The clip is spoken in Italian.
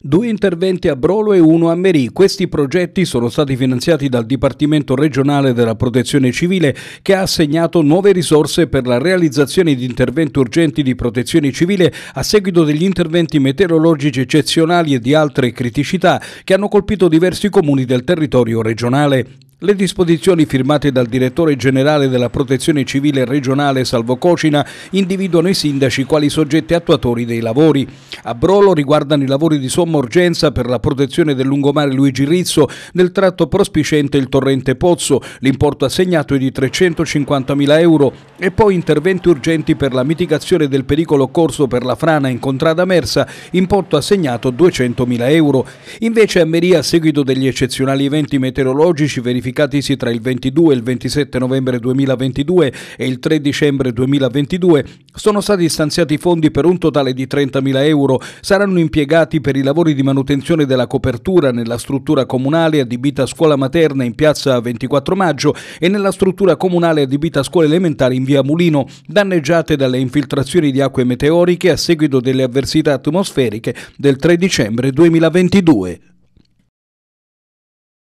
Due interventi a Brolo e uno a Merì. Questi progetti sono stati finanziati dal Dipartimento regionale della Protezione Civile che ha assegnato nuove risorse per la realizzazione di interventi urgenti di protezione civile a seguito degli interventi meteorologici eccezionali e di altre criticità che hanno colpito diversi comuni del territorio regionale. Le disposizioni firmate dal direttore generale della Protezione Civile regionale Salvo Cocina individuano i sindaci quali soggetti attuatori dei lavori. A Brolo riguardano i lavori di somma urgenza per la protezione del lungomare Luigi Rizzo nel tratto prospicente il torrente Pozzo, l'importo assegnato è di 350.000 euro e poi interventi urgenti per la mitigazione del pericolo corso per la frana in contrada Mersa, importo assegnato 200.000 euro. Invece a Meria, a seguito degli eccezionali eventi meteorologici verificati verificatisi tra il 22 e il 27 novembre 2022 e il 3 dicembre 2022, sono stati stanziati fondi per un totale di 30.000 euro, saranno impiegati per i lavori di manutenzione della copertura nella struttura comunale adibita a scuola materna in piazza 24 maggio e nella struttura comunale adibita a scuola elementare in via Mulino, danneggiate dalle infiltrazioni di acque meteoriche a seguito delle avversità atmosferiche del 3 dicembre 2022.